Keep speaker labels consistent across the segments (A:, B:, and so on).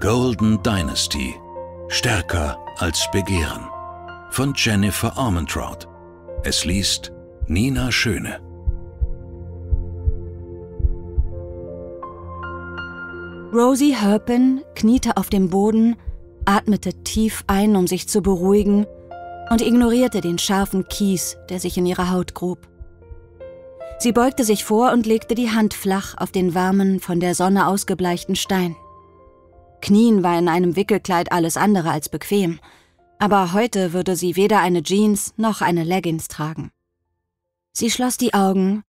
A: Golden Dynasty. Stärker als Begehren. Von Jennifer Armentrout. Es liest Nina Schöne. Rosie Herpin kniete auf dem Boden, atmete tief ein, um sich zu beruhigen, und ignorierte den scharfen Kies, der sich in ihre Haut grub. Sie beugte sich vor und legte die Hand flach auf den warmen, von der Sonne ausgebleichten Stein. Knien war in einem Wickelkleid alles andere als bequem, aber heute würde sie weder eine Jeans noch eine Leggings tragen. Sie schloss die Augen,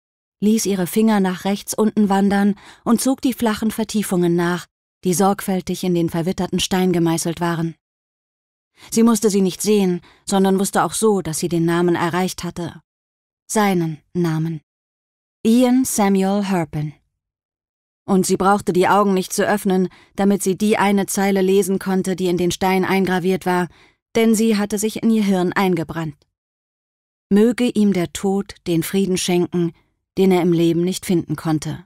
A: ließ ihre Finger nach rechts unten wandern und zog die flachen Vertiefungen nach, die sorgfältig in den verwitterten Stein gemeißelt waren. Sie musste sie nicht sehen, sondern wusste auch so, dass sie den Namen erreicht hatte. Seinen Namen. Ian Samuel Herpin und sie brauchte die Augen nicht zu öffnen, damit sie die eine Zeile lesen konnte, die in den Stein eingraviert war, denn sie hatte sich in ihr Hirn eingebrannt. Möge ihm der Tod den Frieden schenken, den er im Leben nicht finden konnte.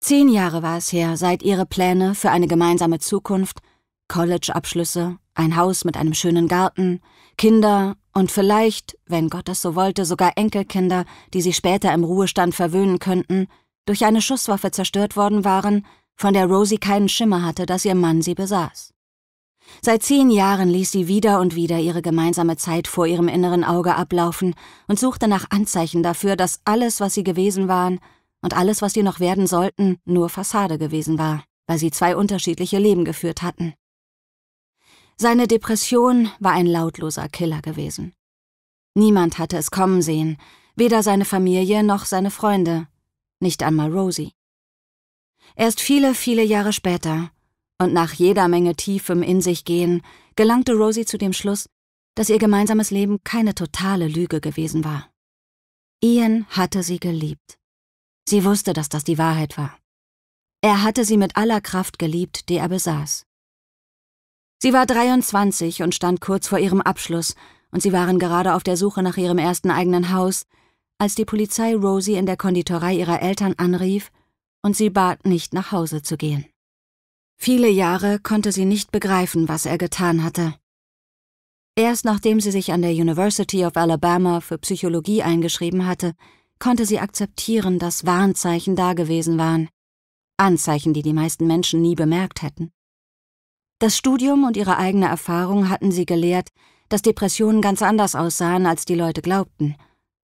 A: Zehn Jahre war es her, seit ihre Pläne für eine gemeinsame Zukunft, College-Abschlüsse, ein Haus mit einem schönen Garten, Kinder und vielleicht, wenn Gott es so wollte, sogar Enkelkinder, die sie später im Ruhestand verwöhnen könnten, durch eine Schusswaffe zerstört worden waren, von der Rosie keinen Schimmer hatte, dass ihr Mann sie besaß. Seit zehn Jahren ließ sie wieder und wieder ihre gemeinsame Zeit vor ihrem inneren Auge ablaufen und suchte nach Anzeichen dafür, dass alles, was sie gewesen waren und alles, was sie noch werden sollten, nur Fassade gewesen war, weil sie zwei unterschiedliche Leben geführt hatten. Seine Depression war ein lautloser Killer gewesen. Niemand hatte es kommen sehen, weder seine Familie noch seine Freunde, nicht einmal Rosie. Erst viele, viele Jahre später und nach jeder Menge tiefem In sich gehen gelangte Rosie zu dem Schluss, dass ihr gemeinsames Leben keine totale Lüge gewesen war. Ian hatte sie geliebt. Sie wusste, dass das die Wahrheit war. Er hatte sie mit aller Kraft geliebt, die er besaß. Sie war 23 und stand kurz vor ihrem Abschluss, und sie waren gerade auf der Suche nach ihrem ersten eigenen Haus, als die Polizei Rosie in der Konditorei ihrer Eltern anrief und sie bat, nicht nach Hause zu gehen. Viele Jahre konnte sie nicht begreifen, was er getan hatte. Erst nachdem sie sich an der University of Alabama für Psychologie eingeschrieben hatte, konnte sie akzeptieren, dass Warnzeichen dagewesen waren. Anzeichen, die die meisten Menschen nie bemerkt hätten. Das Studium und ihre eigene Erfahrung hatten sie gelehrt, dass Depressionen ganz anders aussahen, als die Leute glaubten –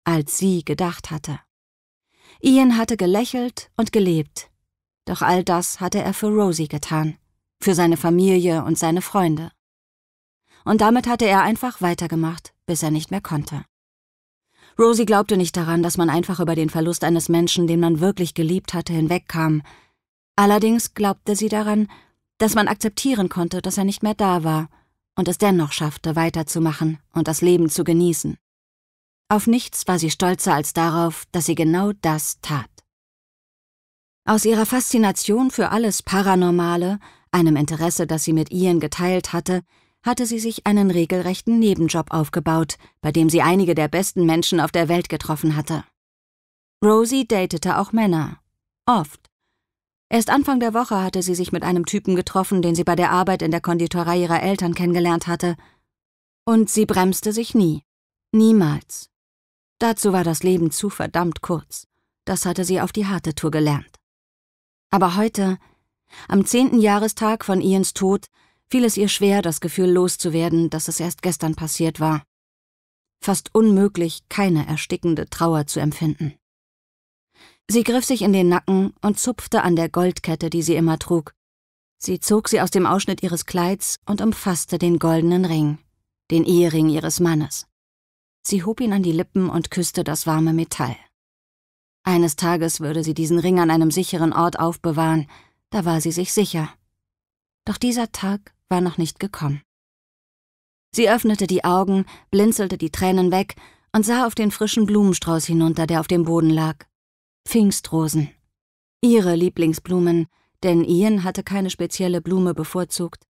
A: als sie gedacht hatte. Ian hatte gelächelt und gelebt, doch all das hatte er für Rosie getan, für seine Familie und seine Freunde. Und damit hatte er einfach weitergemacht, bis er nicht mehr konnte. Rosie glaubte nicht daran, dass man einfach über den Verlust eines Menschen, den man wirklich geliebt hatte, hinwegkam. Allerdings glaubte sie daran, dass man akzeptieren konnte, dass er nicht mehr da war und es dennoch schaffte, weiterzumachen und das Leben zu genießen. Auf nichts war sie stolzer als darauf, dass sie genau das tat. Aus ihrer Faszination für alles Paranormale, einem Interesse, das sie mit Ian geteilt hatte, hatte sie sich einen regelrechten Nebenjob aufgebaut, bei dem sie einige der besten Menschen auf der Welt getroffen hatte. Rosie datete auch Männer. Oft. Erst Anfang der Woche hatte sie sich mit einem Typen getroffen, den sie bei der Arbeit in der Konditorei ihrer Eltern kennengelernt hatte. Und sie bremste sich nie. Niemals. Dazu war das Leben zu verdammt kurz. Das hatte sie auf die harte Tour gelernt. Aber heute, am zehnten Jahrestag von Ians Tod, fiel es ihr schwer, das Gefühl loszuwerden, dass es erst gestern passiert war. Fast unmöglich, keine erstickende Trauer zu empfinden. Sie griff sich in den Nacken und zupfte an der Goldkette, die sie immer trug. Sie zog sie aus dem Ausschnitt ihres Kleids und umfasste den goldenen Ring, den Ehering ihres Mannes. Sie hob ihn an die Lippen und küsste das warme Metall. Eines Tages würde sie diesen Ring an einem sicheren Ort aufbewahren, da war sie sich sicher. Doch dieser Tag war noch nicht gekommen. Sie öffnete die Augen, blinzelte die Tränen weg und sah auf den frischen Blumenstrauß hinunter, der auf dem Boden lag. Pfingstrosen. Ihre Lieblingsblumen, denn Ian hatte keine spezielle Blume bevorzugt.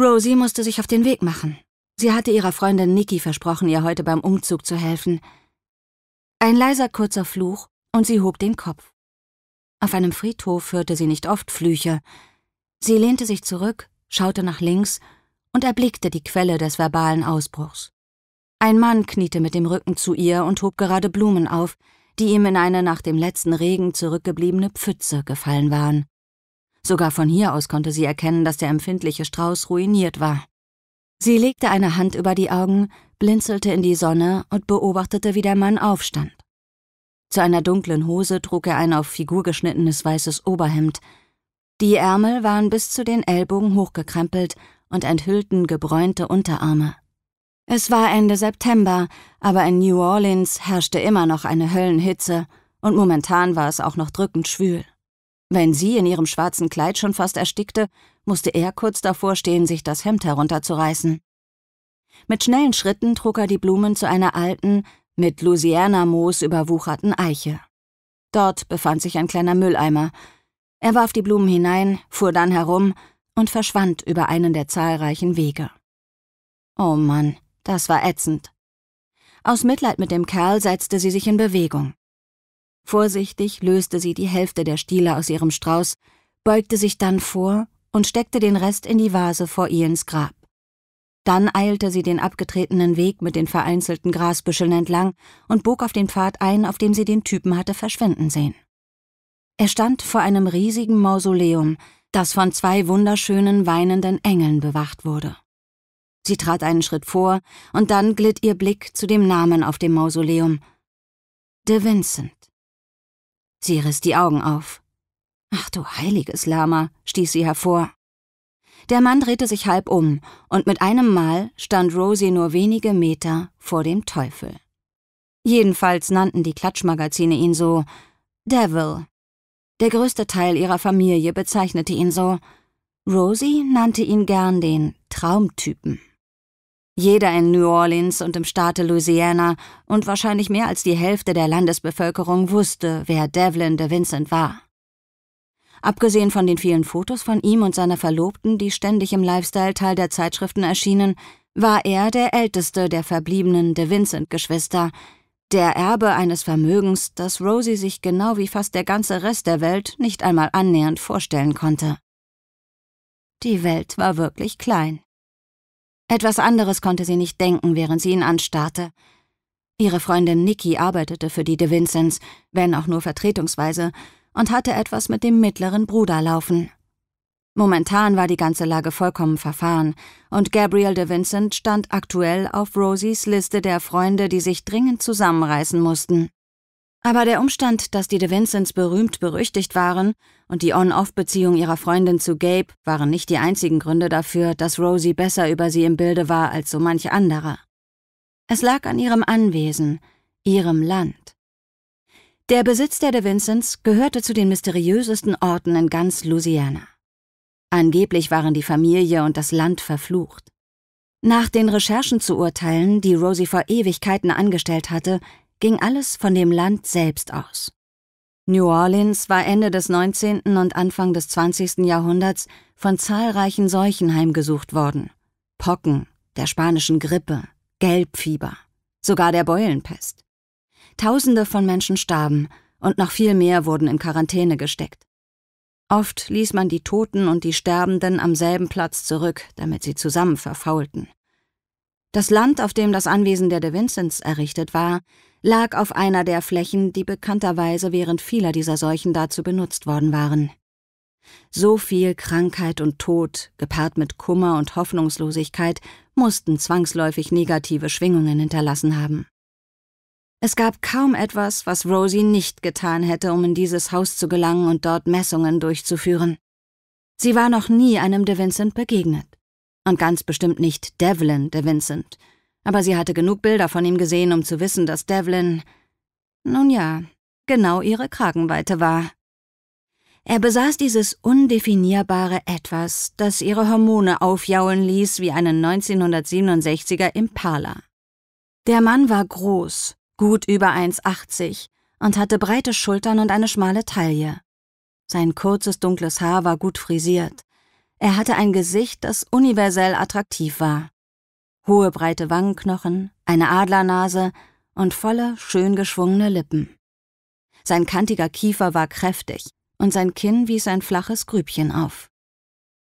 A: Rosie musste sich auf den Weg machen. Sie hatte ihrer Freundin Niki versprochen, ihr heute beim Umzug zu helfen. Ein leiser kurzer Fluch und sie hob den Kopf. Auf einem Friedhof hörte sie nicht oft Flüche. Sie lehnte sich zurück, schaute nach links und erblickte die Quelle des verbalen Ausbruchs. Ein Mann kniete mit dem Rücken zu ihr und hob gerade Blumen auf, die ihm in eine nach dem letzten Regen zurückgebliebene Pfütze gefallen waren. Sogar von hier aus konnte sie erkennen, dass der empfindliche Strauß ruiniert war. Sie legte eine Hand über die Augen, blinzelte in die Sonne und beobachtete, wie der Mann aufstand. Zu einer dunklen Hose trug er ein auf Figur geschnittenes weißes Oberhemd. Die Ärmel waren bis zu den Ellbogen hochgekrempelt und enthüllten gebräunte Unterarme. Es war Ende September, aber in New Orleans herrschte immer noch eine Höllenhitze und momentan war es auch noch drückend schwül. Wenn sie in ihrem schwarzen Kleid schon fast erstickte, musste er kurz davor stehen, sich das Hemd herunterzureißen. Mit schnellen Schritten trug er die Blumen zu einer alten, mit Louisiana-Moos überwucherten Eiche. Dort befand sich ein kleiner Mülleimer. Er warf die Blumen hinein, fuhr dann herum und verschwand über einen der zahlreichen Wege. Oh Mann, das war ätzend. Aus Mitleid mit dem Kerl setzte sie sich in Bewegung. Vorsichtig löste sie die Hälfte der Stiele aus ihrem Strauß, beugte sich dann vor und steckte den Rest in die Vase vor Ians Grab. Dann eilte sie den abgetretenen Weg mit den vereinzelten Grasbüscheln entlang und bog auf den Pfad ein, auf dem sie den Typen hatte verschwinden sehen. Er stand vor einem riesigen Mausoleum, das von zwei wunderschönen weinenden Engeln bewacht wurde. Sie trat einen Schritt vor, und dann glitt ihr Blick zu dem Namen auf dem Mausoleum. De Vincent. Sie riss die Augen auf. Ach du heiliges Lama, stieß sie hervor. Der Mann drehte sich halb um, und mit einem Mal stand Rosie nur wenige Meter vor dem Teufel. Jedenfalls nannten die Klatschmagazine ihn so Devil. Der größte Teil ihrer Familie bezeichnete ihn so. Rosie nannte ihn gern den Traumtypen. Jeder in New Orleans und im Staate Louisiana und wahrscheinlich mehr als die Hälfte der Landesbevölkerung wusste, wer Devlin de Vincent war. Abgesehen von den vielen Fotos von ihm und seiner Verlobten, die ständig im Lifestyle-Teil der Zeitschriften erschienen, war er der älteste der verbliebenen De Vincent-Geschwister, der Erbe eines Vermögens, das Rosie sich genau wie fast der ganze Rest der Welt nicht einmal annähernd vorstellen konnte. Die Welt war wirklich klein. Etwas anderes konnte sie nicht denken, während sie ihn anstarrte. Ihre Freundin Nikki arbeitete für die De Vincents, wenn auch nur vertretungsweise, und hatte etwas mit dem mittleren Bruder laufen. Momentan war die ganze Lage vollkommen verfahren, und Gabriel de Vincent stand aktuell auf Rosies Liste der Freunde, die sich dringend zusammenreißen mussten. Aber der Umstand, dass die de Vincents berühmt berüchtigt waren und die On-Off-Beziehung ihrer Freundin zu Gabe waren nicht die einzigen Gründe dafür, dass Rosie besser über sie im Bilde war als so manch anderer. Es lag an ihrem Anwesen, ihrem Land. Der Besitz der De Vincents gehörte zu den mysteriösesten Orten in ganz Louisiana. Angeblich waren die Familie und das Land verflucht. Nach den Recherchen zu urteilen, die Rosie vor Ewigkeiten angestellt hatte, ging alles von dem Land selbst aus. New Orleans war Ende des 19. und Anfang des 20. Jahrhunderts von zahlreichen Seuchen heimgesucht worden. Pocken, der spanischen Grippe, Gelbfieber, sogar der Beulenpest. Tausende von Menschen starben und noch viel mehr wurden in Quarantäne gesteckt. Oft ließ man die Toten und die Sterbenden am selben Platz zurück, damit sie zusammen verfaulten. Das Land, auf dem das Anwesen der De Vincents errichtet war, lag auf einer der Flächen, die bekannterweise während vieler dieser Seuchen dazu benutzt worden waren. So viel Krankheit und Tod, gepaart mit Kummer und Hoffnungslosigkeit, mussten zwangsläufig negative Schwingungen hinterlassen haben. Es gab kaum etwas, was Rosie nicht getan hätte, um in dieses Haus zu gelangen und dort Messungen durchzuführen. Sie war noch nie einem de Vincent begegnet. Und ganz bestimmt nicht Devlin de Vincent. Aber sie hatte genug Bilder von ihm gesehen, um zu wissen, dass Devlin, nun ja, genau ihre Kragenweite war. Er besaß dieses undefinierbare Etwas, das ihre Hormone aufjaulen ließ wie einen 1967er Impala. Der Mann war groß, gut über 1,80 und hatte breite Schultern und eine schmale Taille. Sein kurzes, dunkles Haar war gut frisiert. Er hatte ein Gesicht, das universell attraktiv war. Hohe, breite Wangenknochen, eine Adlernase und volle, schön geschwungene Lippen. Sein kantiger Kiefer war kräftig und sein Kinn wies ein flaches Grübchen auf.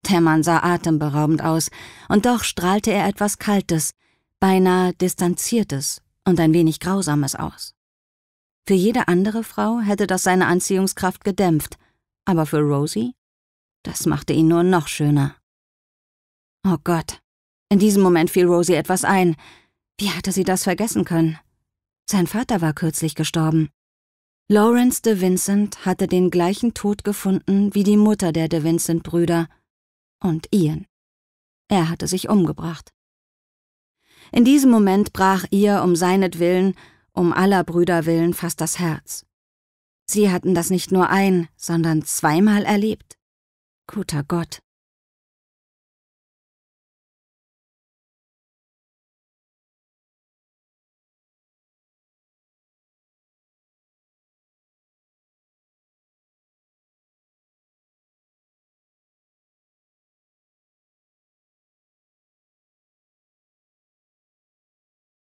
A: Der Mann sah atemberaubend aus, und doch strahlte er etwas Kaltes, beinahe Distanziertes und ein wenig Grausames aus. Für jede andere Frau hätte das seine Anziehungskraft gedämpft, aber für Rosie? Das machte ihn nur noch schöner. Oh Gott. In diesem Moment fiel Rosie etwas ein. Wie hatte sie das vergessen können? Sein Vater war kürzlich gestorben. Lawrence de Vincent hatte den gleichen Tod gefunden wie die Mutter der de Vincent-Brüder und Ian. Er hatte sich umgebracht. In diesem Moment brach ihr um seinetwillen, um aller Brüder willen fast das Herz. Sie hatten das nicht nur ein, sondern zweimal erlebt. Guter Gott.